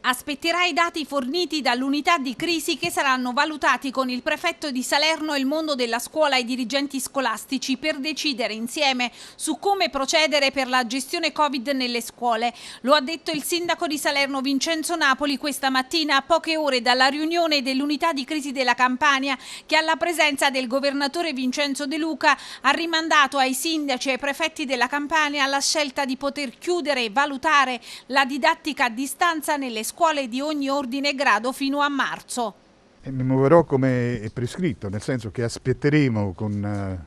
Aspetterà i dati forniti dall'unità di crisi che saranno valutati con il prefetto di Salerno e il mondo della scuola e i dirigenti scolastici per decidere insieme su come procedere per la gestione Covid nelle scuole. Lo ha detto il sindaco di Salerno Vincenzo Napoli questa mattina a poche ore dalla riunione dell'unità di crisi della Campania che alla presenza del governatore Vincenzo De Luca ha rimandato ai sindaci e ai prefetti della Campania la scelta di poter chiudere e valutare la didattica a distanza nelle scuole scuole di ogni ordine e grado fino a marzo. E mi muoverò come è prescritto, nel senso che aspetteremo con, eh,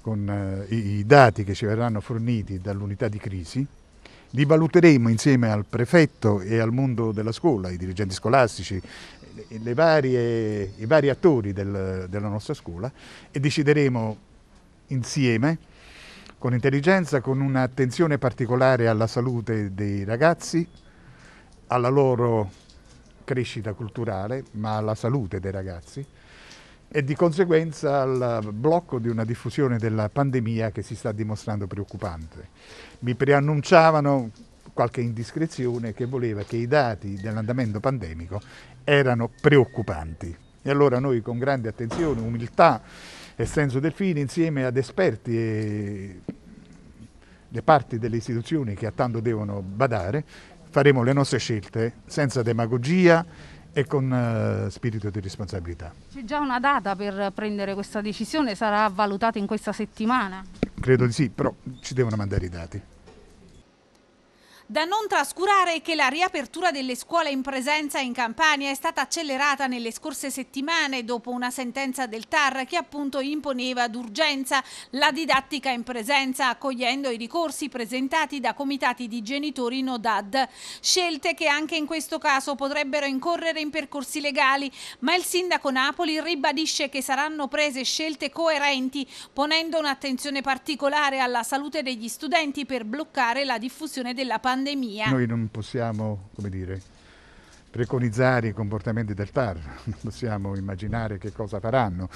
con eh, i dati che ci verranno forniti dall'unità di crisi, li valuteremo insieme al prefetto e al mondo della scuola, i dirigenti scolastici, varie, i vari attori del, della nostra scuola e decideremo insieme con intelligenza, con un'attenzione particolare alla salute dei ragazzi, alla loro crescita culturale, ma alla salute dei ragazzi e di conseguenza al blocco di una diffusione della pandemia che si sta dimostrando preoccupante. Mi preannunciavano qualche indiscrezione che voleva che i dati dell'andamento pandemico erano preoccupanti. E allora noi con grande attenzione, umiltà e senso del fine, insieme ad esperti e le parti delle istituzioni che a tanto devono badare, faremo le nostre scelte senza demagogia e con eh, spirito di responsabilità. C'è già una data per prendere questa decisione? Sarà valutata in questa settimana? Credo di sì, però ci devono mandare i dati. Da non trascurare che la riapertura delle scuole in presenza in Campania è stata accelerata nelle scorse settimane dopo una sentenza del TAR che appunto imponeva d'urgenza la didattica in presenza accogliendo i ricorsi presentati da comitati di genitori NODAD. Scelte che anche in questo caso potrebbero incorrere in percorsi legali, ma il sindaco Napoli ribadisce che saranno prese scelte coerenti ponendo un'attenzione particolare alla salute degli studenti per bloccare la diffusione della pandemia pandemia. Noi non possiamo, come dire, preconizzare i comportamenti del TAR, non possiamo immaginare che cosa faranno,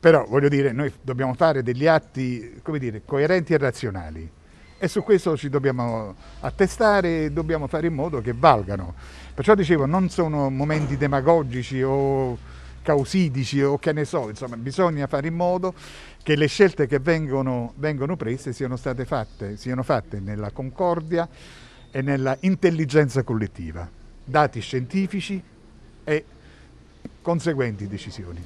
però voglio dire, noi dobbiamo fare degli atti, come dire, coerenti e razionali e su questo ci dobbiamo attestare e dobbiamo fare in modo che valgano. Perciò dicevo, non sono momenti demagogici o causidici o che ne so, insomma, bisogna fare in modo che le scelte che vengono, vengono prese siano state fatte, siano fatte nella concordia, e nella intelligenza collettiva, dati scientifici e conseguenti decisioni.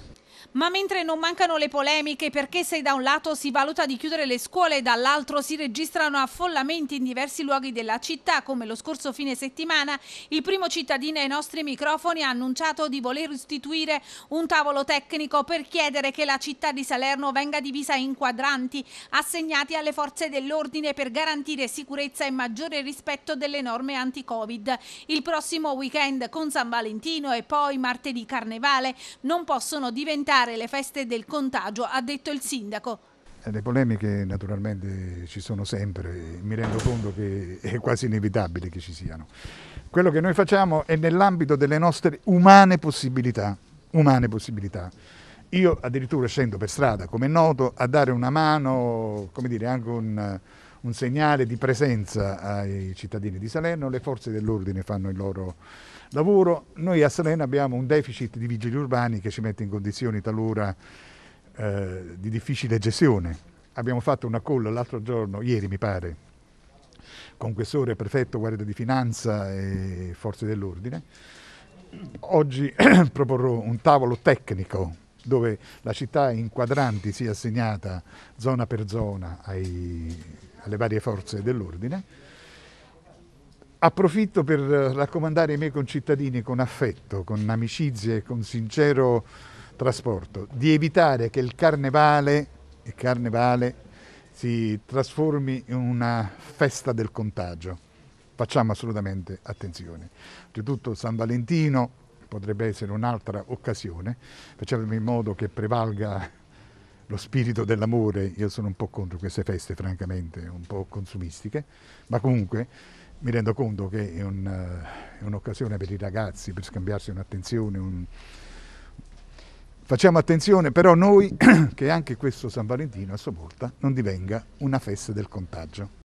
Ma mentre non mancano le polemiche perché se da un lato si valuta di chiudere le scuole e dall'altro si registrano affollamenti in diversi luoghi della città, come lo scorso fine settimana, il primo cittadino ai nostri microfoni ha annunciato di voler istituire un tavolo tecnico per chiedere che la città di Salerno venga divisa in quadranti assegnati alle forze dell'ordine per garantire sicurezza e maggiore rispetto delle norme anti-Covid. Il prossimo weekend con San Valentino e poi martedì Carnevale non possono diventare evitare le feste del contagio, ha detto il sindaco. Eh, le polemiche naturalmente ci sono sempre, mi rendo conto che è quasi inevitabile che ci siano. Quello che noi facciamo è nell'ambito delle nostre umane possibilità, umane possibilità. Io addirittura scendo per strada, come è noto, a dare una mano, come dire, anche un un segnale di presenza ai cittadini di Salerno, le forze dell'ordine fanno il loro lavoro. Noi a Salerno abbiamo un deficit di vigili urbani che ci mette in condizioni talora eh, di difficile gestione. Abbiamo fatto una call l'altro giorno, ieri mi pare, con questore, prefetto, guardia di finanza e forze dell'ordine. Oggi proporrò un tavolo tecnico dove la città in quadranti sia assegnata zona per zona ai alle varie forze dell'ordine. Approfitto per raccomandare ai miei concittadini con affetto, con amicizie, con sincero trasporto, di evitare che il carnevale, il carnevale si trasformi in una festa del contagio. Facciamo assolutamente attenzione. Oltretutto San Valentino potrebbe essere un'altra occasione, facciamo in modo che prevalga lo spirito dell'amore, io sono un po' contro queste feste francamente, un po' consumistiche, ma comunque mi rendo conto che è, un, eh, è un'occasione per i ragazzi per scambiarsi un'attenzione. Un... Facciamo attenzione però noi che anche questo San Valentino a sua volta non divenga una festa del contagio.